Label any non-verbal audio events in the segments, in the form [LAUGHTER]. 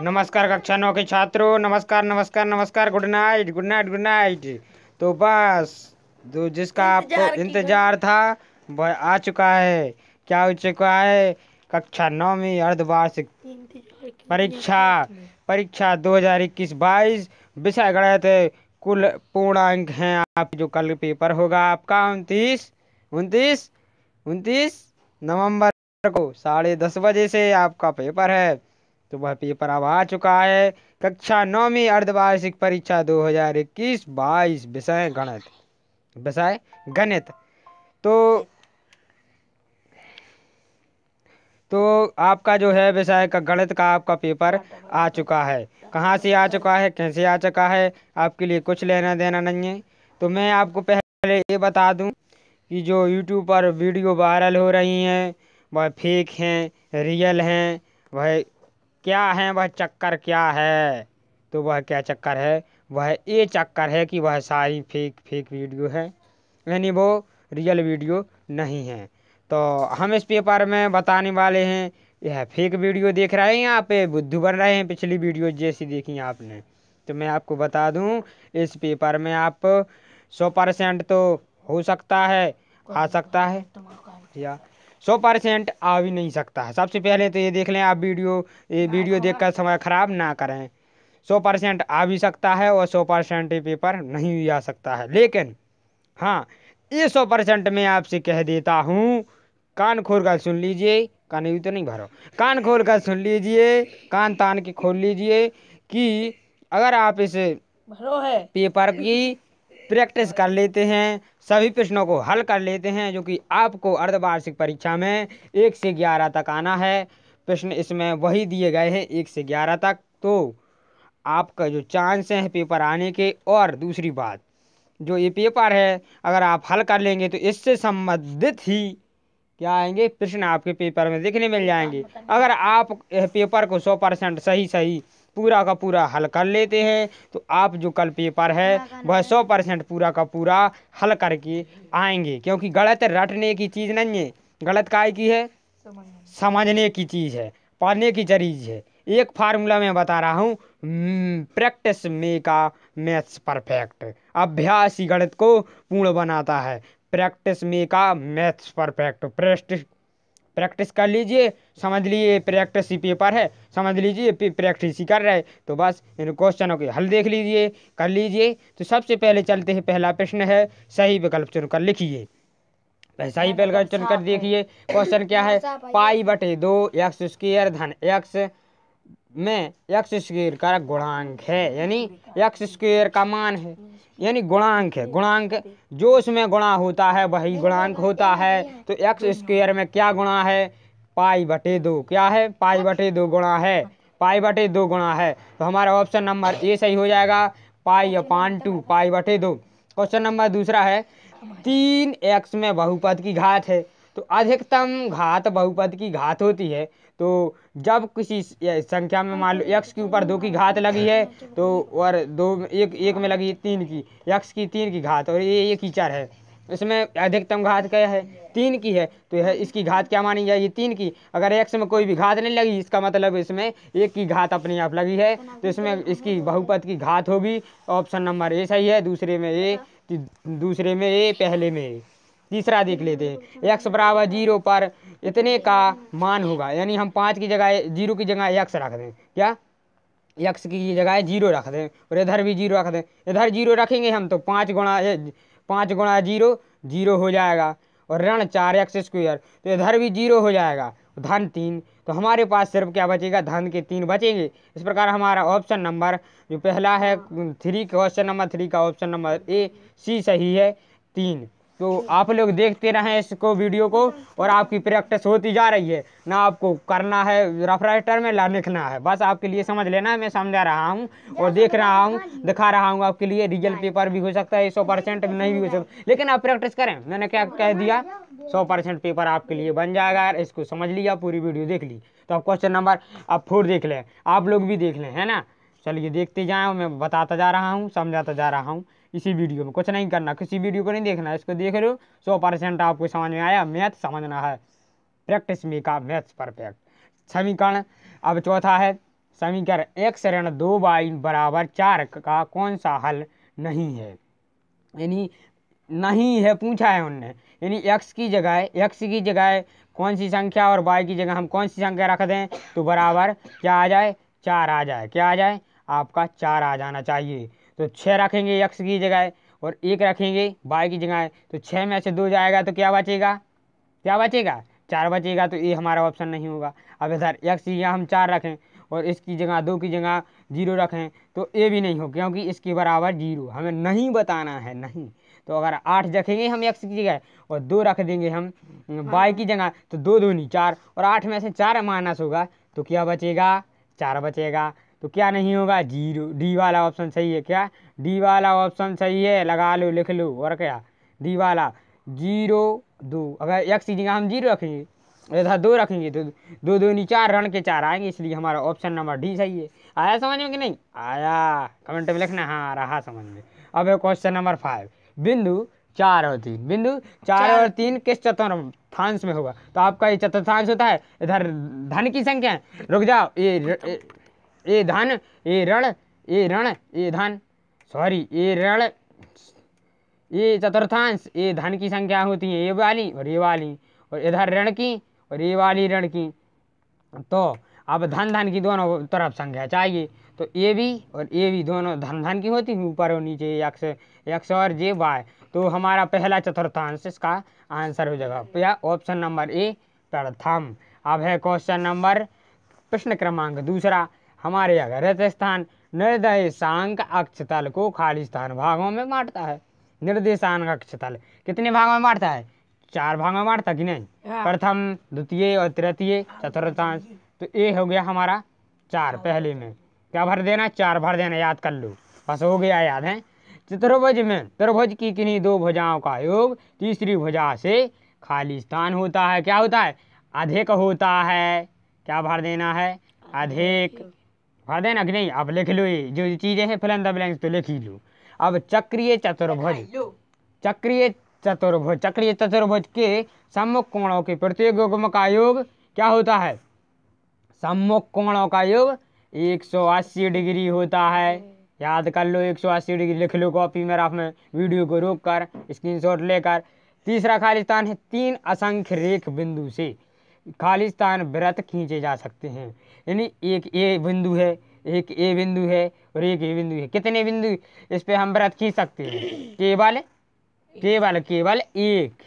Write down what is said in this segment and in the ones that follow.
नमस्कार कक्षा नौ के छात्रों नमस्कार नमस्कार नमस्कार good night good night good night तो बस तो जिसका आपको इंतजार था वह आ चुका है क्या हो चुका है कक्षा नौ में अर्धवार्षिक परीक्षा परीक्षा 2021 बाईस विषय गणित कुल पूर्णांक हैं आप जो कल पेपर होगा आपका उनतीस उनतीस उनतीस नवंबर को साढ़े दस बजे से आपका पेपर है तो वह पेपर अब आ चुका है कक्षा नौवीं अर्धवार्षिक परीक्षा 2021 बाईस विषय गणित विषय गणित तो तो आपका जो है विषय का गणित का आपका पेपर आ चुका है कहाँ से आ चुका है कैसे आ चुका है आपके लिए कुछ लेना देना नहीं है तो मैं आपको पहले ये बता दूं कि जो यूट्यूब पर वीडियो वायरल हो रही हैं वह फेक हैं रियल हैं वह क्या है वह चक्कर क्या है तो वह क्या चक्कर है वह ये चक्कर है कि वह सारी फेक फेक वीडियो है यानी वो रियल वीडियो नहीं है तो हम इस पेपर में बताने वाले हैं यह फेक वीडियो देख रहे हैं यहाँ पे बुद्धू बन रहे हैं पिछली वीडियो जैसी देखी आपने तो मैं आपको बता दूं इस पेपर में आप सौ परसेंट तो हो सकता है आ सकता है या सौ परसेंट आ भी नहीं सकता है सबसे पहले तो ये देख लें आप वीडियो ये हाँ, वीडियो हाँ, हाँ। देख कर समय ख़राब ना करें सौ परसेंट आ भी सकता है और सौ परसेंट पेपर नहीं भी आ सकता है लेकिन हाँ ये सौ परसेंट मैं आपसे कह देता हूँ कान खोल कर सुन लीजिए कान यू तो नहीं भरो कान खोल कर सुन लीजिए कान तान के खोल लीजिए कि अगर आप इस भरो है पेपर की प्रैक्टिस कर लेते हैं सभी प्रश्नों को हल कर लेते हैं जो कि आपको अर्धवार्षिक परीक्षा में एक से ग्यारह तक आना है प्रश्न इसमें वही दिए गए हैं एक से ग्यारह तक तो आपका जो चांस है पेपर आने के और दूसरी बात जो ये पेपर है अगर आप हल कर लेंगे तो इससे संबंधित ही क्या आएंगे प्रश्न आपके पेपर में देखने मिल जाएंगे हाँ, अगर आप पेपर को सौ परसेंट सही सही पूरा का पूरा हल कर लेते हैं तो आप जो कल पेपर है वह सौ परसेंट पूरा का पूरा हल करके आएंगे क्योंकि गलत रटने की चीज़ नहीं है गलत काय की है समझने की चीज़ है पढ़ने की चीज़ है एक फार्मूला मैं बता रहा हूँ प्रैक्टिस में का मैथ्स परफेक्ट अभ्यास ही गणित को पूर्ण बनाता है प्रैक्टिस में का मैथ्स परफेक्ट प्रैक्टिस प्रैक्टिस कर लीजिए समझ लीजिए प्रैक्टिस ही पेपर है समझ लीजिए प्रैक्टिस ही कर रहे तो बस इन क्वेश्चनों के हल देख लीजिए कर लीजिए तो सबसे पहले चलते हैं पहला प्रश्न है सही विकल्प चुनकर लिखिए वैसा ही चुनकर देखिए क्वेश्चन क्या है पाई बटे दो एक्स स्क्र धन एक्स में एक्स स्क्र का गुणांक है यानी एक्स स्क्र का मान है यानी गुणांक है गुणांक जो उसमें गुणा होता है वही गुणांक होता है तो एक्स स्क्वेयर में क्या गुणा है पाई बटे दो क्या है पाई बटे दो गुणा है पाई बटे दो गुणा है तो हमारा ऑप्शन नंबर ए सही हो जाएगा पाई अपान टू पाई बटे दो क्वेश्चन नंबर दूसरा है तीन एक्स में बहुपद की घात है तो अधिकतम घात बहुपद की घात होती है तो जब किसी संख्या में मान लो एक्स के ऊपर दो की घात लगी है तो और दो एक एक में लगी तीन की एक्स की तीन की घात और ये एक ही चार है इसमें अधिकतम घात क्या है तीन की है तो यह इसकी घात क्या मानी जाएगी तीन की अगर एक्स में कोई भी घात नहीं लगी इसका मतलब इसमें एक की घात अपने आप लगी है तो इसमें इसकी बहुपद की घात होगी ऑप्शन नंबर ए सही है दूसरे में ए दूसरे में ए पहले में ए तीसरा देख लेते हैं एक्स बराबर जीरो पर इतने का मान होगा यानी हम पाँच की जगह जीरो की जगह एक्स रख दें क्या एक्स की जगह जीरो रख दें और इधर भी जीरो रख दें इधर जीरो रखेंगे हम तो पाँच गुणा पाँच गुणा जीरो जीरो हो जाएगा और ऋण चार एक्स स्क्वेयर तो इधर भी जीरो हो जाएगा धन तीन तो हमारे पास सिर्फ क्या बचेगा धन के तीन बचेंगे इस प्रकार हमारा ऑप्शन नंबर जो पहला है थ्री क्वेश्चन नंबर थ्री का ऑप्शन नंबर ए सी सही है तीन तो आप लोग देखते रहें इसको वीडियो को और आपकी प्रैक्टिस होती जा रही है ना आपको करना है रफ राइटर में ला लिखना है बस आपके लिए समझ लेना है मैं समझा रहा हूँ और देख रहा हूँ दिखा रहा हूँ आपके लिए रिजल पेपर भी हो सकता है सौ परसेंट नहीं भी हो सकता लेकिन आप प्रैक्टिस करें मैंने क्या कह दिया सौ परसेंट पेपर आपके लिए बन जाएगा यार इसको समझ लिया पूरी वीडियो देख ली तो आप क्वेश्चन नंबर आप फोर देख लें आप लोग भी देख लें है ना चलिए देखते जाएँ मैं बताता जा रहा हूँ समझाता जा रहा हूँ इसी वीडियो में कुछ नहीं करना किसी वीडियो को नहीं देखना इसको देख रहे हो सौ परसेंट आपको समझ में आया मैथ समझना है प्रैक्टिस में का मैथ्स परफेक्ट समीकरण अब चौथा है समीकरण एक्स ऋण दो बाई बराबर चार का कौन सा हल नहीं है यानी नहीं है पूछा है उनने यानी एक्स की जगह एक्स की जगह कौन सी संख्या और बाई की जगह हम कौन सी संख्या रख दें तो बराबर क्या आ जाए चार आ जाए क्या आ जाए आपका चार आ जाना चाहिए तो छः रखेंगे यक्ष की जगह और एक रखेंगे बाय की जगह तो छः में से दो जाएगा तो क्या बचेगा क्या बचेगा चार बचेगा तो ये हमारा ऑप्शन नहीं होगा अब इधर यक्ष की हम चार रखें और इसकी जगह दो की जगह जीरो रखें तो ये भी नहीं हो क्योंकि इसके बराबर जीरो हमें नहीं बताना है नहीं तो अगर आठ रखेंगे हम यक्ष की जगह और दो रख देंगे हम बाई की जगह तो दो दो नहीं चार और आठ में से चार माइनस होगा तो क्या बचेगा चार बचेगा तो क्या नहीं होगा जीरो डी वाला ऑप्शन सही है क्या डी वाला ऑप्शन सही है लगा लो लिख लो और क्या डी वाला जीरो दो अगर एक सी जगह हम जीरो रखेंगे यथा दो रखेंगे तो दो दो चार रन के चार आएंगे इसलिए हमारा ऑप्शन नंबर डी सही है आया समझ में कि नहीं आया कमेंट में लिखना हाँ रहा समझ में अब है क्वेश्चन नंबर फाइव बिंदु चार और तीन बिंदु चार, चार और तीन किस चतुर्थांश में होगा तो आपका ये चतुर्थांश होता है इधर धन की संख्या है रुक जाओ ये ए धन ए ऋण ए ऋण ए धन सॉरी ए ऋण ये चतुर्थांश ये धन की संख्या होती है ये वाली और ये वाली और इधर ऋण की और ये वाली ऋण की तो अब धन धन की दोनों तरफ संख्या चाहिए तो ए भी और ए भी दोनों धन धन की होती है ऊपर और नीचे यक्ष यक्ष और जे वाय तो हमारा पहला चतुर्थांश इसका आंसर हो जाएगा या ऑप्शन नंबर ए प्रथम अब है क्वेश्चन नंबर प्रश्न क्रमांक दूसरा हमारे अगर स्थान निर्देशांक अक्षतल को खाली स्थान भागों में बांटता है निर्देशांक अक्षतल कितने भागों में बांटता है चार भागों में बांटता कि नहीं हाँ। प्रथम द्वितीय और तृतीय चतुर्थांश तो ये हो गया हमारा चार हाँ। पहले में क्या भर देना चार भर देना याद कर लो बस हो गया याद है चतुर्भुज में त्रिभुज की किन्हीं दो भुजाओं का योग तीसरी भुजा से खाली स्थान होता है क्या होता है अधिक होता है क्या भर देना है अधिक कि नहीं आप लिख लो ये जो चीज़ें हैं फिल इन द ब्लैंक्स तो लिख ही लो अब चक्रिय चतुर्भुज चक्रिय चतुर्भुज चक्रिय चतुर्भुज के सम्मुख कोणों के प्रत्येक युग्म का योग क्या होता है सम्मुख कोणों का योग 180 डिग्री होता है याद कर लो 180 डिग्री लिख लो कॉपी में आप में वीडियो को रोक कर स्क्रीन लेकर तीसरा खाली स्थान है तीन असंख्य रेख बिंदु से खालिस्तान व्रत खींचे जा सकते हैं यानी एक ए बिंदु है एक ए बिंदु है और एक ए बिंदु है कितने बिंदु इस पर हम व्रत खींच सकते हैं केवल केवल केवल एक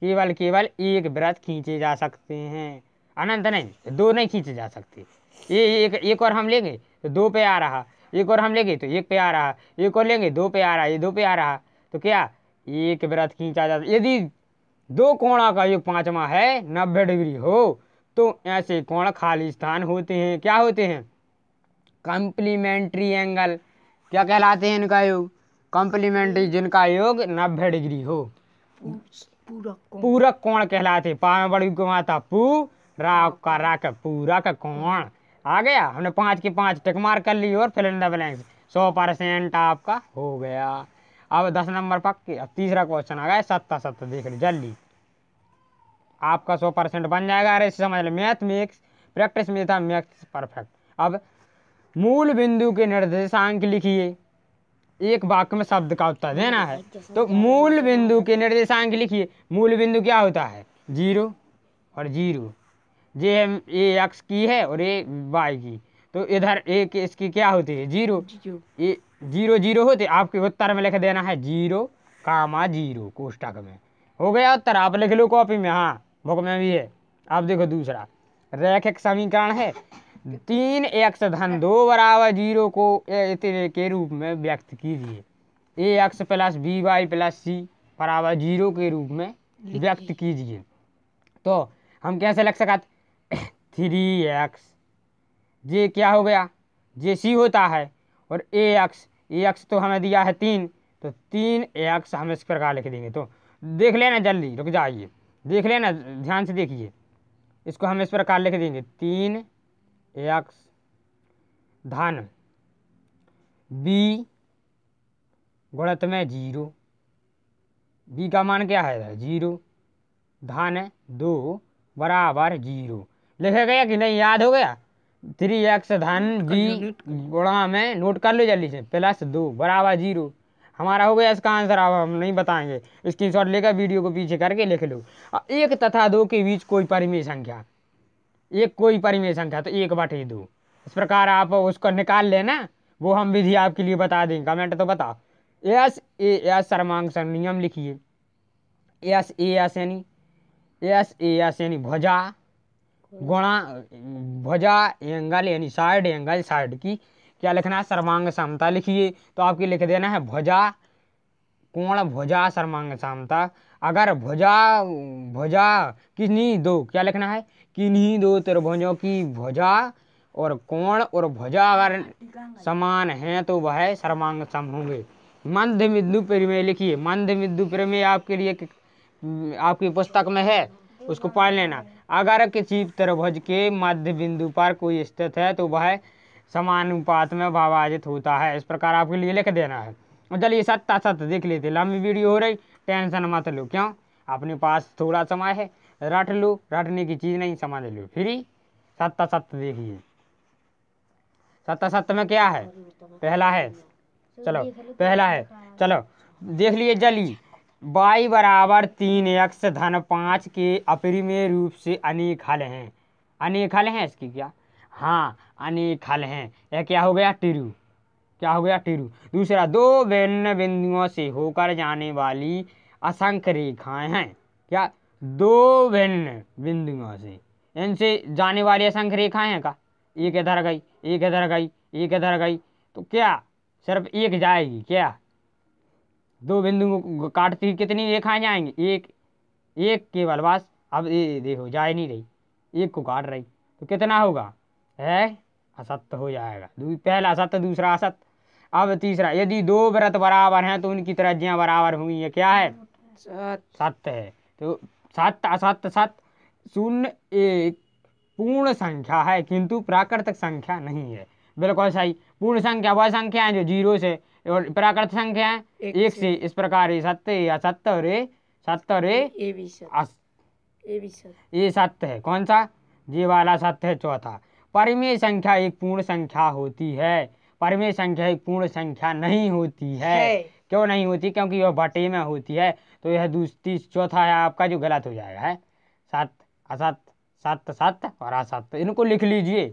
केवल केवल एक व्रत खींचे जा सकते हैं अनंत नहीं दो नहीं खींचे जा सकते ये एक एक और हम लेंगे तो दो पे आ रहा एक और हम लेंगे तो एक पे आ रहा एक और लेंगे दो पे आ रहा ये दो पे आ रहा तो क्या एक व्रत खींचा जा यदि दो कोणा का युग पांचवा है नब्बे डिग्री हो तो ऐसे कोण खाली स्थान होते हैं क्या होते हैं कंप्लीमेंट्री एंगल क्या कहलाते हैं इनका योग कंप्लीमेंट्री जिनका योग नब्बे डिग्री हो पूरक कोण कहलाते बड़ी को पू राव का पूरक कोण आ गया हमने पांच के पांच टिकमार कर ली और फिल बैलेंस सौ परसेंट आपका हो गया अब दस नंबर पक्के अब तीसरा क्वेश्चन आ गया सत्ता सत्ता देख ली जल्दी आपका सौ परसेंट बन जाएगा अरे समझ लो मैथ मेक्स प्रैक्टिस में था मैथ्स परफेक्ट अब मूल बिंदु के निर्देशांक लिखिए एक वाक्य में शब्द का उत्तर देना है तो मूल बिंदु के निर्देशांक लिखिए मूल बिंदु क्या होता है जीरो और zero J M A X की है और ए वाई की तो इधर एक इसकी क्या होती है जीरो ए जीरो जीरो होते आपके उत्तर में लिख देना है जीरो कामा जीरो कोष्टक में हो गया उत्तर आप लिख लो कॉपी में हाँ बुक में भी है अब देखो दूसरा रैखिक समीकरण है तीन एक्स धन दो बराबर जीरो को इतने के रूप में व्यक्त कीजिए A X plus B Y plus C बराबर जीरो के रूप में व्यक्त कीजिए तो हम कैसे लग सका [COUGHS] थ्री एक्स जे क्या हो गया जे सी होता है और ए एक्स ए एक्स तो हमें दिया है तीन तो तीन एक्स हम इस प्रकार लिख देंगे तो देख लेना जल्दी रुक जाइए देख लेना ध्यान से देखिए इसको हम इस प्रकार लिख देंगे तीन एक्स धन बी गुणत में जीरो बी का मान क्या है जीरो धन दो बराबर जीरो लिखा गया कि नहीं याद हो गया थ्री एक्स धन बी गुणा में नोट कर लो जल्दी से प्लस दो बराबर जीरो हमारा हो गया इसका आंसर अब हम नहीं बताएंगे स्क्रीन शॉट लेकर वीडियो को पीछे करके लिख लो एक तथा दो के बीच कोई परिमेय संख्या एक कोई परिमेय संख्या तो एक बटे दो इस प्रकार आप उसको निकाल लेना वो हम विधि आपके लिए बता देंगे कमेंट तो बताओ एस ए एस सर्मांक नियम लिखिए एस ए एस यानी एस ए एस यानी भुजा गुणा भुजा एंगल यानी साइड एंगल साइड की क्या लिखना है सर्वांग समता लिखिए तो आपके लिख देना है भुजा कोण भुजा सर्वांग समता अगर भुजा भुजा किन्हीं दो क्या लिखना है किन्हीं दो त्रिभुजों की भुजा और कोण और भुजा अगर समान हैं तो वह सर्वांग सम होंगे मध्य बिंदु प्रमेय लिखिए मध्य बिंदु प्रमेय आपके लिए आपकी पुस्तक में है उसको पढ़ लेना अगर किसी त्रिभुज के मध्य बिंदु पर कोई स्थित है तो वह समानुपात में भावाजित होता है इस प्रकार आपके लिए लिख देना है चलिए सत्ता सत्य देख लेते लंबी वीडियो हो रही टेंशन मत लो क्यों अपने पास थोड़ा समय है रट लो रटने की चीज़ नहीं समझ लो फ्री सत्ता सत्य देखिए सत्ता सत्य में क्या है पहला है चलो पहला है चलो देख लिए जली बाई बराबर तीन एक्स धन पाँच के अपरिमेय रूप से अनेक हल हैं अनेक हल हैं इसकी क्या हाँ यानी खल हैं यह क्या हो गया टिरु क्या हो गया टिरु दूसरा दो भिन्न बिंदुओं से होकर जाने वाली असंख्य रेखाएं हैं क्या दो भिन्न बिंदुओं से इनसे जाने वाली असंख्य रेखाएं हैं का एक इधर गई एक इधर गई एक इधर गई तो क्या सिर्फ एक जाएगी क्या दो बिंदु काटती हुई कितनी रेखाएं जाएंगी एक एक केवल बस अब ये देखो जा नहीं रही एक को काट रही तो कितना होगा है असत्य हो जाएगा पहला असत्य दूसरा असत्य अब तीसरा यदि दो व्रत बराबर हैं तो उनकी तरज्जियाँ बराबर होंगी ये क्या है सत्य है तो सत्य असत्य सत्य शून्य एक पूर्ण संख्या है किंतु प्राकृतिक संख्या नहीं है बिल्कुल सही पूर्ण संख्या वह संख्या है जो जीरो से और प्राकृतिक संख्या है एक, एक से इस प्रकार सत्य असत्य रे सत्य रे ये सत्य है कौन सा जी वाला सत्य है चौथा परिमेय संख्या एक पूर्ण संख्या होती है परिमेय संख्या एक पूर्ण संख्या नहीं होती है क्यों नहीं होती क्योंकि यह बटे में होती है तो यह दूसरी चौथा है आपका जो गलत हो जाएगा है सत असत सात सात और असत तो इनको लिख लीजिए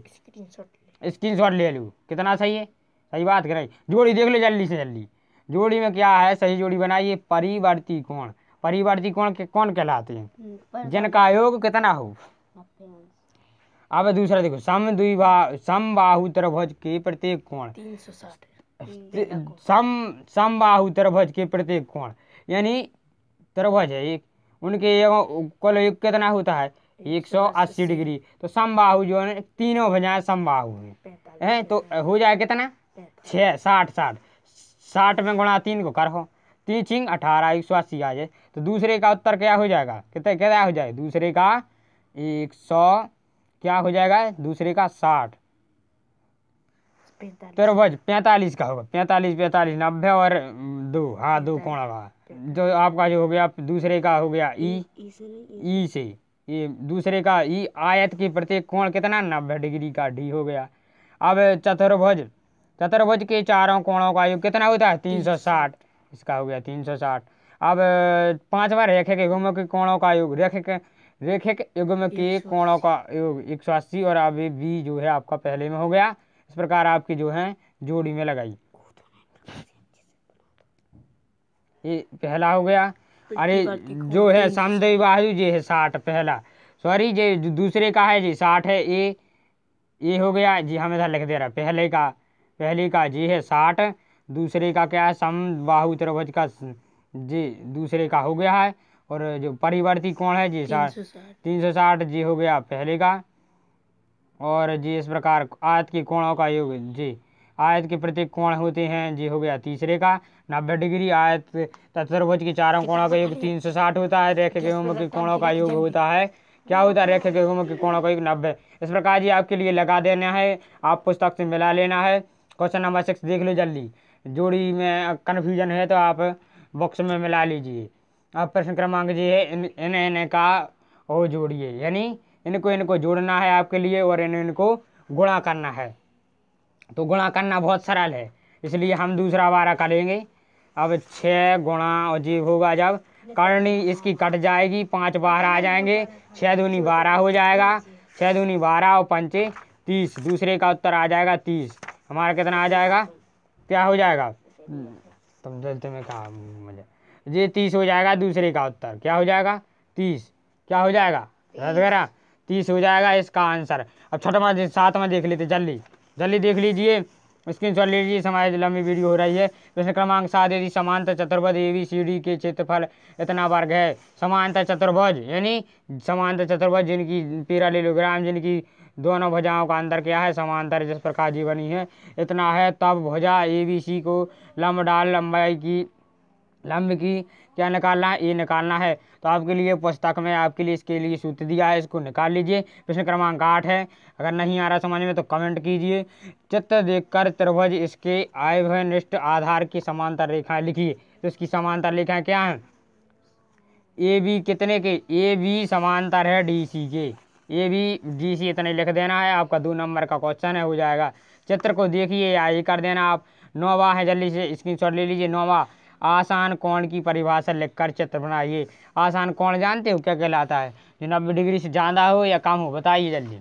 स्क्रीन शॉट ले लो कितना सही है सही बात करें जोड़ी देख लो जल्दी से जल्दी जोड़ी में क्या है सही जोड़ी बनाइए परिवर्ती कोण परिवर्ती कोण के कौन कहलाते हैं हम्म, जिनका योग कितना हो अब दूसरा देखो सम द्विभा समबाहु त्रिभुज के प्रत्येक कोण सम समबाहु त्रिभुज के प्रत्येक कोण यानी त्रिभुज है एक उनके कुल एक कितना होता है एक सौ अस्सी डिग्री तो समबाहु जो है तीनों भुजाएं समबाहु हैं हैं तो हो जाए कितना छः साठ साठ साठ में गुणा तीन को करो तीन छिंग अठारह एक सौ अस्सी आ जाए तो दूसरे का उत्तर क्या हो जाएगा कितना क्या हो जाए दूसरे का एक सौ क्या हो जाएगा दूसरे का साठ तिरभुज पैंतालीस का होगा पैंतालीस पैंतालीस नब्बे और दो हाँ दो कौन होगा जो आपका जो हो गया दूसरे का हो गया ई ई से ये दूसरे का ई आयत के प्रत्येक कोण कितना नब्बे डिग्री का डी हो गया अब चतुर्भुज चतुर्भुज के चारों कोणों का योग कितना होता है तीन सौ साठ इसका हो गया तीन सौ साठ अब पांचवा रेखे के घूमों के कोणों का योग रेखे के रेखिक युग में के कोणों का योग एक सौ अस्सी और अभी बी जो है आपका पहले में हो गया इस प्रकार आपकी जो है जोड़ी में लगाई ये पहला हो गया तो अरे जो है समदेवी बाहु जी है साठ पहला सॉरी जे दूसरे का है जी साठ है ए ये हो गया जी हम इधर लिख दे रहा पहले का पहले का जी है साठ दूसरे का क्या है सम बाहु त्रिभुज का जी दूसरे का हो गया है और जो परिवर्ती कोण है जी साठ तीन सौ साठ जी हो गया पहले का और जी इस प्रकार आयत के कोणों का योग जी आयत के प्रत्येक कोण होते हैं जी हो गया तीसरे का नब्बे डिग्री आयत तत्वभुज के चारों कोणों का योग तीन सौ साठ होता है रेखे गेहूँ के कोणों का योग होता है क्या होता है रेखे गेहूँ के कोणों का योग नब्बे इस प्रकार जी आपके लिए लगा देना है आप पुस्तक से मिला लेना है क्वेश्चन नंबर सिक्स देख लो जल्दी जोड़ी में कन्फ्यूजन है तो आप बॉक्स में मिला लीजिए अब प्रश्न क्रमांक जी है इन इन इन का ओ जोड़िए यानी इनको इनको जोड़ना है आपके लिए और इन इनको गुणा करना है तो गुणा करना बहुत सरल है इसलिए हम दूसरा बारह करेंगे अब छः गुणा और जी होगा जब करनी इसकी कट जाएगी पाँच बारह आ जाएंगे छः दूनी बारह हो जाएगा छः दूनी बारह और पंचे तीस दूसरे का उत्तर आ जाएगा तीस हमारा कितना आ जाएगा क्या हो जाएगा हम्म। तुम जलते में कहा मुझे ये तीस हो जाएगा दूसरे का उत्तर क्या हो जाएगा तीस क्या हो जाएगा रसगरा तीस हो जाएगा इसका आंसर अब छठवा सातवा देख लेते जल्दी जल्दी देख लीजिए स्क्रीन शॉट ले लीजिए समाज लंबी वीडियो हो रही है प्रश्न क्रमांक सात यदि समांतर चतुर्भुज ए बी सी डी के क्षेत्रफल इतना वर्ग है समांतर चतुर्भुज यानी समांतर चतुर्भुज जिनकी तेरह किलोग्राम जिनकी दोनों भुजाओं का अंतर क्या है समांतर जिस प्रकार जी बनी है इतना है तब भुजा ए बी सी को लंब डाल लंबाई की लंब की क्या निकालना है ये निकालना है तो आपके लिए पुस्तक में आपके लिए इसके लिए सूत्र दिया है इसको निकाल लीजिए प्रश्न क्रमांक आठ है अगर नहीं आ रहा समझ में तो कमेंट कीजिए चित्र देखकर त्रिभुज इसके आय निष्ठ आधार की समांतर रेखाएं लिखिए तो इसकी समांतर रेखाएं क्या हैं ए बी कितने के ए बी समांतर है डी सी के ए बी डी सी इतने लिख देना है आपका दो नंबर का क्वेश्चन है हो जाएगा चित्र को देखिए या ये कर देना आप नौवा है जल्दी से स्क्रीनशॉट ले लीजिए नौवा आसान कोण की परिभाषा लिखकर चित्र बनाइए आसान कोण जानते हो क्या कहलाता है जो नब्बे डिग्री से ज़्यादा हो या कम हो बताइए जल्दी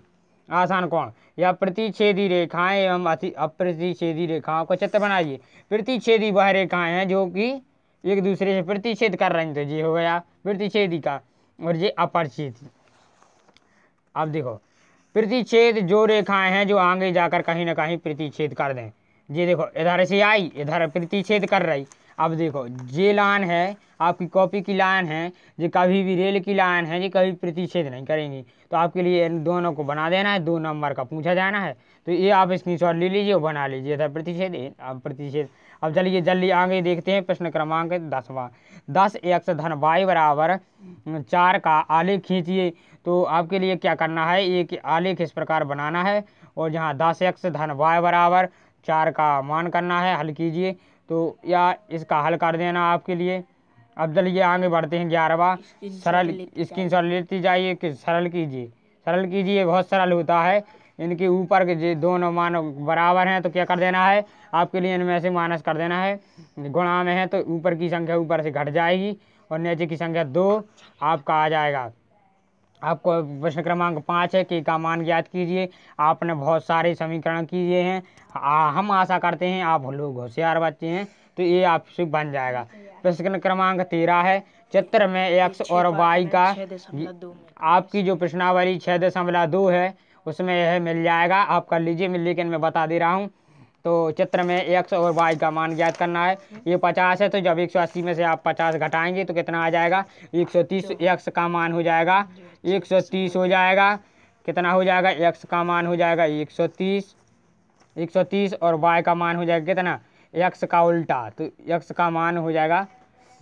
आसान कोण या प्रतिच्छेदी रेखाएं एवं अप्रतिच्छेदी रेखाओं का चित्र बनाइए प्रतिच्छेदी वह रेखाएं हैं जो कि एक दूसरे से प्रतिच्छेद कर रही तो ये हो गया प्रतिच्छेदी का और ये अपरछेदी अब देखो प्रतिच्छेद जो रेखाएं हैं जो आगे जाकर कहीं ना कहीं प्रतिच्छेद कर दें ये देखो इधर से आई इधर प्रतिच्छेद कर रही अब देखो जे लाइन है आपकी कॉपी की लाइन है जो कभी भी रेल की लाइन है जो कभी प्रतिषेध नहीं करेंगी तो आपके लिए इन दोनों को बना देना है दो नंबर का पूछा जाना है तो ये आप शॉट ले लीजिए और बना लीजिए था प्रतिषेध अब प्रतिषेध अब चलिए जल्दी आगे देखते हैं प्रश्न क्रमांक दसवा दस एक्स धन वाई बराबर चार का आलेख खींचिए तो आपके लिए क्या करना है एक आलेख इस प्रकार बनाना है और जहाँ दस एक्स धन वाई बराबर चार का मान करना है हल कीजिए तो या इसका हल कर देना आपके लिए अब चलिए आगे बढ़ते हैं ग्यारहवा सरल स्क्रीन शॉट लेती जाइए कि सरल कीजिए सरल कीजिए बहुत सरल होता है इनके ऊपर के दोनों मान बराबर हैं तो क्या कर देना है आपके लिए इनमें से माइनस कर देना है गुणा में है तो ऊपर की संख्या ऊपर से घट जाएगी और नीचे की संख्या दो आपका आ जाएगा आपको प्रश्न क्रमांक पाँच है कि का मान ज्ञात कीजिए आपने बहुत सारे समीकरण किए हैं आ, हम आशा करते हैं आप लोग होशियार बच्चे हैं तो ये आपसे बन जाएगा प्रश्न क्रमांक तेरह है चित्र में एक्स और वाई का आपकी जो प्रश्नावली छः दशमलव दो है उसमें यह मिल जाएगा आप कर लीजिए मैं लेकिन मैं बता दे रहा हूँ तो चित्र में एक्स और वाई का मान ज्ञात करना है ये पचास है तो जब एक सौ अस्सी में से आप पचास घटाएंगे तो कितना आ जाएगा एक सौ तीस का मान हो जाएगा एक सौ तीस हो जाएगा कितना हो जाएगा एक्स का मान हो जाएगा एक सौ तीस एक सौ तीस और y का मान हो जाएगा कितना एक्स का उल्टा तो एक्स का मान हो जाएगा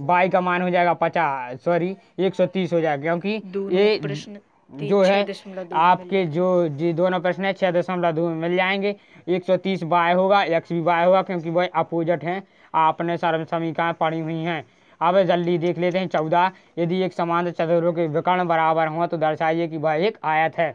बाई का मान हो जाएगा पचास सॉरी एक सौ तीस हो जाएगा क्योंकि ये जो है आपके जो जी दोनों प्रश्न है छः दशमलव दो मिल जाएंगे एक सौ तीस बाय होगा एक्स भी बाय होगा क्योंकि वह अपोजिट हैं आपने सर्व समीकरण पढ़ी हुई हैं अब जल्दी देख लेते हैं चौदह यदि एक समान चतुर्भुज के विकर्ण बराबर हों तो दर्शाइए कि वह एक आयत है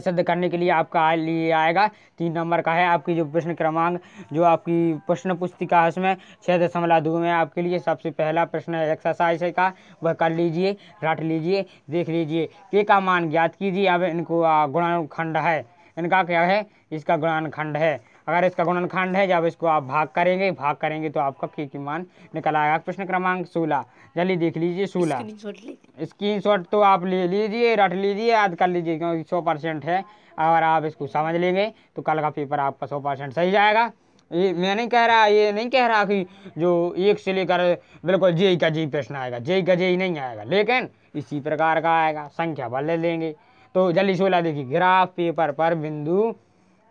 सिद्ध करने के लिए आपका लिए आएगा तीन नंबर का है आपकी जो प्रश्न क्रमांक जो आपकी प्रश्न पुस्तिका है उसमें छः दशमलव दो में आपके लिए सबसे पहला प्रश्न है एक्सरसाइज का वह कर लीजिए रट लीजिए देख लीजिए के का मान ज्ञात कीजिए अब इनको गुणानुखंड है इनका क्या है इसका गुणानुखंड है अगर इसका गुणनखंड है जब इसको आप भाग करेंगे भाग करेंगे तो आपका के की मान निकल आएगा प्रश्न क्रमांक सोलह जल्दी देख लीजिए सोलह स्क्रीन शॉट तो आप ले लीजिए रट लीजिए याद कर लीजिए क्योंकि सौ परसेंट है अगर आप इसको समझ लेंगे तो कल का पेपर आपका सौ परसेंट सही जाएगा ये मैं नहीं कह रहा ये नहीं कह रहा कि जो एक से लेकर बिल्कुल जेई का जेई प्रश्न आएगा जेई का जेई नहीं आएगा लेकिन इसी प्रकार का आएगा संख्या बदल देंगे तो जल्दी सोलह देखिए ग्राफ पेपर पर बिंदु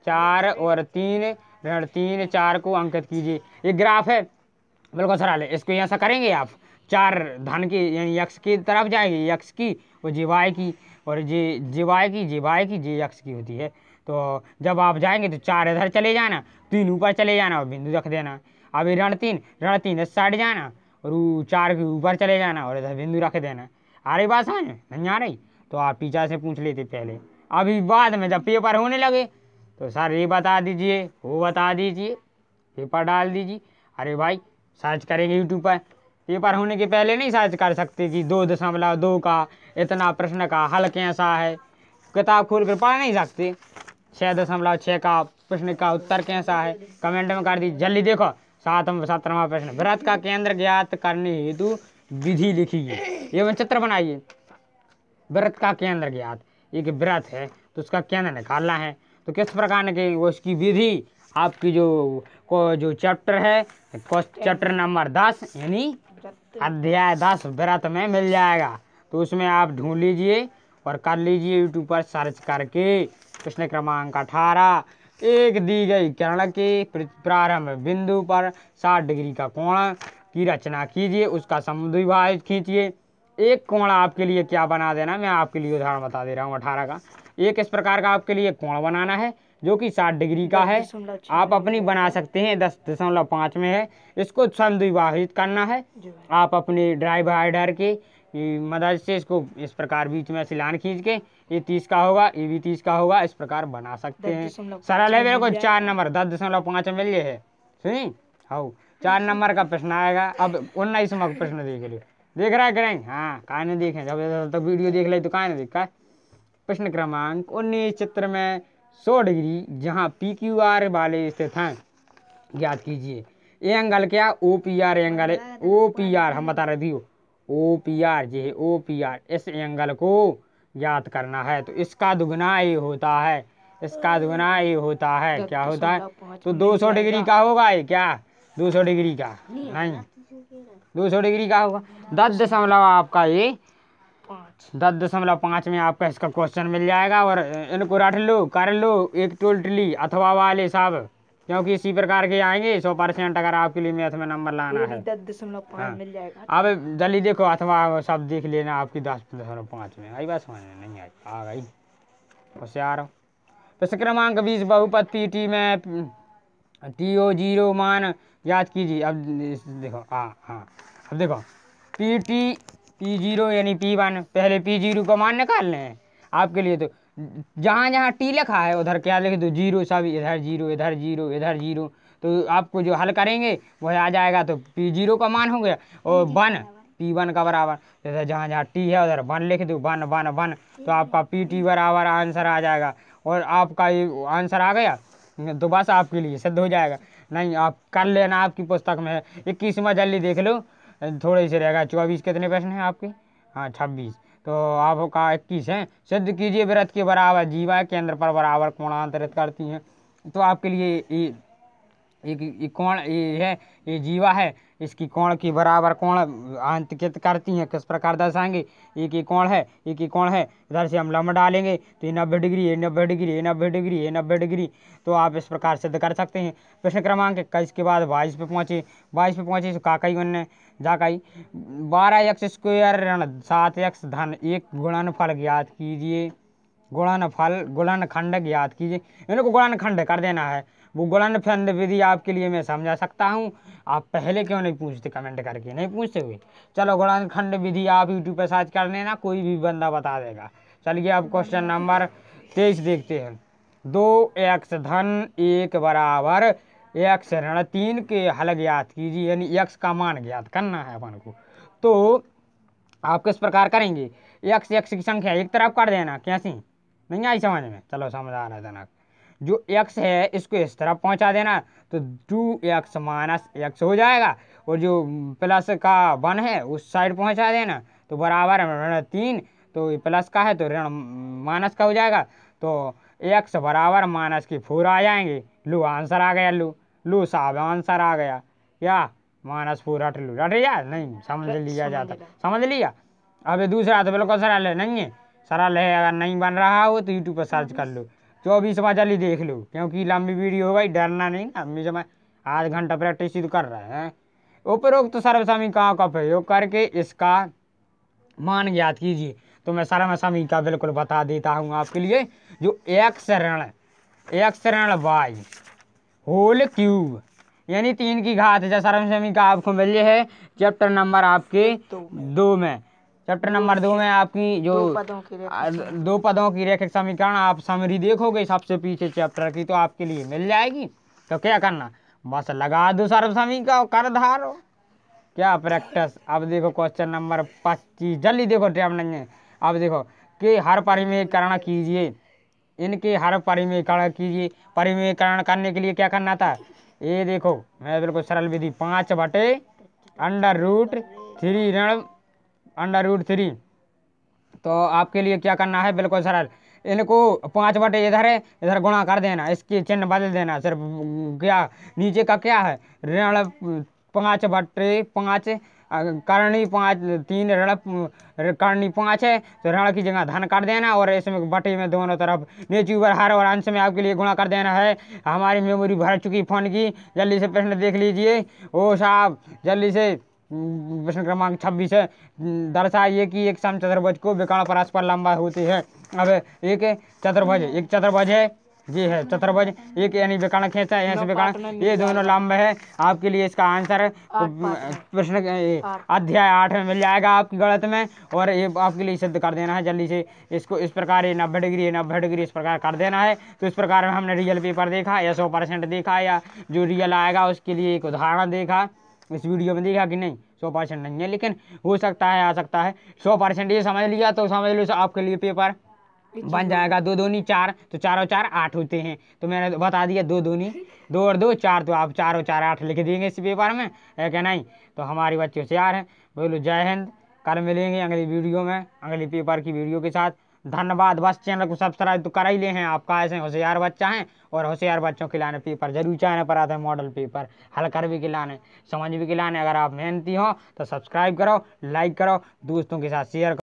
चार और तीन ऋण तीन चार को अंकित कीजिए ये ग्राफ है बिल्कुल सराल इसको यहाँ से करेंगे आप चार धन की यानी यक्ष की तरफ जाएगी यक्ष की और जीवाय की और जी जीवाय की जीवाय की जी यक्ष की होती है तो जब आप जाएंगे तो चार इधर चले जाना तीन ऊपर चले जाना और बिंदु रख देना अभी ऋण तीन ऋण तीन इस साइड जाना और चार के ऊपर चले जाना और इधर बिंदु रख देना आ रही बात समझ नहीं आ रही तो आप टीचर से पूछ लेते पहले अभी बाद में जब पेपर होने लगे तो सर ये बता दीजिए वो बता दीजिए पेपर डाल दीजिए अरे भाई सर्च करेंगे यूट्यूब पर पेपर होने के पहले नहीं सर्च कर सकते कि दो दशमलव दो का इतना प्रश्न का हल कैसा है किताब खोल कर पढ़ नहीं सकते छः दशमलव छः का प्रश्न का उत्तर कैसा है कमेंट में कर दीजिए जल्दी देखो सातवा सत्रहवा प्रश्न व्रत का केंद्र ज्ञात करने हेतु विधि लिखिए एवं चित्र बनाइए व्रत का केंद्र ज्ञात एक व्रत है तो उसका केंद्र निकालना है तो किस प्रकार के उसकी विधि आपकी जो को जो चैप्टर है चैप्टर नंबर दस यानी अध्याय दस व्रत में मिल जाएगा तो उसमें आप ढूंढ लीजिए और कर लीजिए यूट्यूब पर सर्च करके प्रश्न क्रमांक अठारह एक दी गई किरण के प्रारंभ बिंदु पर साठ डिग्री का कोण की रचना कीजिए उसका विभाजित खींचिए एक कोण आपके लिए क्या बना देना मैं आपके लिए उदाहरण बता दे रहा हूँ अठारह का एक इस प्रकार का आपके लिए कोण बनाना है जो कि साठ डिग्री का है आप अपनी बना सकते हैं दस दशमलव पाँच में है इसको समद्विभाजित करना है आप अपने ड्राई हाइडर के मदद से इसको इस प्रकार बीच में सिलान खींच के ये तीस का होगा ये भी तीस का होगा इस प्रकार बना सकते हैं सरल है मेरे को चार नंबर दस दशमलव पाँच में ये है सुनी हाउ चार नंबर का प्रश्न आएगा अब उन्नीस नंबर प्रश्न देख लियो देख रहा है करेंगे हाँ कहा देखें देखे जब तक वीडियो देख ले तो कहा नहीं देखा प्रश्न क्रमांक उन्नीस चित्र में सौ डिग्री जहाँ पी क्यू आर वाले स्थित हैं याद कीजिए ये एंगल क्या ओ पी आर एंगल है ओ पी आर हम बता रहे भी हो ओ पी आर ये ओ पी आर इस एंगल को ज्ञात करना है तो इसका दुगना ये होता है इसका दुगना ये होता है क्या तो होता है तो 200 डिग्री का होगा ये क्या 200 डिग्री का नहीं 200 तो डिग्री का होगा दस दशमलव आपका ये दस दशमलव पाँच में आपका इसका क्वेश्चन मिल जाएगा और इनको रट लो कर लो एक टोटली अथवा वाले साहब क्योंकि इसी प्रकार के आएंगे सौ परसेंट अगर आपके लिए मैथ में नंबर लाना है दस दशमलव पाँच हाँ। मिल जाएगा अब जल्दी देखो अथवा सब देख लेना आपकी दस दशमलव पाँच में आई बात समझ में नहीं आई आ गई होशियार हो प्रश्न क्रमांक बीस बहुपत पी टी में टी ओ जीरो मान याद कीजिए अब देखो हाँ हाँ अब देखो पी टी पी जीरो यानी पी वन पहले पी जीरो का मान निकालने लें आपके लिए तो जहाँ जहाँ टी लिखा है उधर क्या लिख दो जीरो सब इधर जीरो इधर जीरो इधर जीरो तो आपको जो हल करेंगे वह आ जाएगा तो पी जीरो का मान हो गया और वन पी वन का बराबर जैसे जहाँ जहाँ टी है उधर वन लिख दो वन वन वन तो आपका पी टी बराबर आंसर आ जाएगा और आपका ये आंसर आ गया तो बस आपके लिए सिद्ध हो जाएगा नहीं आप कर लेना आपकी पुस्तक में है इक्कीसवा जल्दी देख लो थोड़े से रहेगा चौबीस कितने प्रश्न हैं आपके हाँ छब्बीस तो आपका इक्कीस है सिद्ध कीजिए व्रत के बराबर जीवा केंद्र पर बराबर कोणांतरित करती हैं तो आपके लिए ये एक कोण ये है ये जीवा है इसकी कोण की बराबर कोण अंकित करती हैं किस प्रकार दर्शाएंगे एक ही कोण है एक ही कोण है इधर से हम लम्ब डालेंगे तो ये नब्बे डिग्री ये नब्बे डिग्री ये नब्बे डिग्री ये नब्बे डिग्री तो आप इस प्रकार सिद्ध कर सकते हैं प्रश्न क्रमांक इक्कीस के बाद बाईस पे पहुँचे बाईस पे पहुँचे तो काकाई उन जाकाई बारह एक्स स्क्वेयर ऋण सात एक्स धन एक गुणन फल ज्ञात कीजिए गुणनफल गुणनखंड ज्ञात कीजिए इनको गुणनखंड कर देना है वो गुणन फंद विधि आपके लिए मैं समझा सकता हूँ आप पहले क्यों नहीं पूछते कमेंट करके नहीं पूछते हुए चलो गुणन खंड विधि आप यूट्यूब पर सर्च कर लेना कोई भी बंदा बता देगा चलिए अब क्वेश्चन नंबर तेईस देखते हैं दो एक्स धन एक बराबर एक्स ऋण तीन के हल ज्ञात कीजिए यानी एक्स का मान ज्ञात करना है अपन को तो आप किस प्रकार करेंगे एक्स एक्स की संख्या एक तरफ कर देना कैसी नहीं आई समझ में चलो समझ आ रहा है जनक जो एक्स है इसको इस तरफ पहुंचा देना तो टू एक्स माइनस एक्स हो जाएगा और जो प्लस का वन है उस साइड पहुंचा देना तो बराबर ऋण तीन तो प्लस का है तो ऋण माइनस का हो जाएगा तो एक्स बराबर माइनस की फोर आ जाएंगे लू आंसर आ गया लू लू साहब आंसर आ गया क्या माइनस फोर रट लू रट गया नहीं समझ लिया जाता समझ लिया अभी दूसरा तो बिल्कुल सरल है नहीं है सरल है अगर नहीं बन रहा हो तो यूट्यूब पर सर्च हाँ, कर लो तो अभी जल्दी देख लो क्योंकि लंबी वीडियो हो गई डरना नहीं ना समय आध घंटा प्रैक्टिस ही तो कर रहे हैं उपरोक्त तो सर्वसमी का का प्रयोग करके इसका मान ज्ञात कीजिए तो मैं सर्वसमी का बिल्कुल बता देता हूँ आपके लिए जो एक्स ऋण एक्स ऋण वाई होल क्यूब यानी तीन की घात जैसा का आपको मिल है चैप्टर नंबर आपके दो में चैप्टर नंबर दो में आपकी जो दो पदों की रेखिक समीकरण आप समरी देखोगे सबसे पीछे चैप्टर की तो आपके लिए मिल जाएगी तो क्या करना बस लगा दो सर्वसमी का कर धारो क्या प्रैक्टिस अब देखो क्वेश्चन नंबर पच्चीस जल्दी देखो टाइम नहीं है अब देखो कि हर परिमेयकरण कीजिए इनके हर परिमेयकरण कीजिए परिमेयकरण करने के लिए क्या करना था ये देखो मैं बिल्कुल सरल विधि पाँच बटे अंडर रूट थ्री ऋण अंडर रूट थ्री तो आपके लिए क्या करना है बिल्कुल सरल इनको पाँच बटे इधर है इधर गुणा कर देना इसकी चिन्ह बदल देना सिर्फ क्या नीचे का क्या है ऋण पाँच बटे पाँच करणी पाँच तीन ऋण करणी पाँच है तो ऋण की जगह धन कर देना और इसमें बटे में दोनों तरफ नीचे ऊपर हर और अंश में आपके लिए गुणा कर देना है हमारी मेमोरी भर चुकी फ़ोन की जल्दी से प्रश्न देख लीजिए ओ साहब जल्दी से प्रश्न क्रमांक छब्बीस है दर्शाइए कि एक सम चतुर्भुज को विकर्ण परस्पर लंबा होती है अब एक चतुर्भुज एक चतुर्भुज है जी है चतुर्भुज एक यानी विकर्ण खेचा है यहाँ विकर्ण ये दोनों लंब है आपके लिए इसका आंसर प्रश्न अध्याय आठ में मिल जाएगा आपकी गलत में और ये आपके लिए सिद्ध कर देना है जल्दी से इसको इस प्रकार ये नब्बे डिग्री नब्बे डिग्री इस प्रकार कर देना है तो इस प्रकार में हमने रियल पेपर देखा या सौ परसेंट देखा या जो रियल आएगा उसके लिए एक उदाहरण देखा इस वीडियो में देखा कि नहीं सौ परसेंट नहीं है लेकिन हो सकता है आ सकता है सौ परसेंट ये समझ लिया तो समझ लो आपके लिए पेपर बन जाएगा दो दूनी चार तो चार और चार आठ होते हैं तो मैंने बता दिया दो दूनी दो और दो चार तो आप चार और चार आठ लिख देंगे इस पेपर में है क्या नहीं तो हमारे बच्चे होशियार हैं बोलो जय हिंद कल मिलेंगे अगली वीडियो में अगले पेपर की वीडियो के साथ धन्यवाद बस चैनल को सब्सक्राइब तो कर ही ले हैं आपका ऐसे होशियार बच्चा हैं और होशियार बच्चों के लाने पेपर जरूर चाहने पर आते हैं मॉडल पेपर हल कर भी के समझ भी के लाने अगर आप मेहनती हो तो सब्सक्राइब करो लाइक करो दोस्तों के साथ शेयर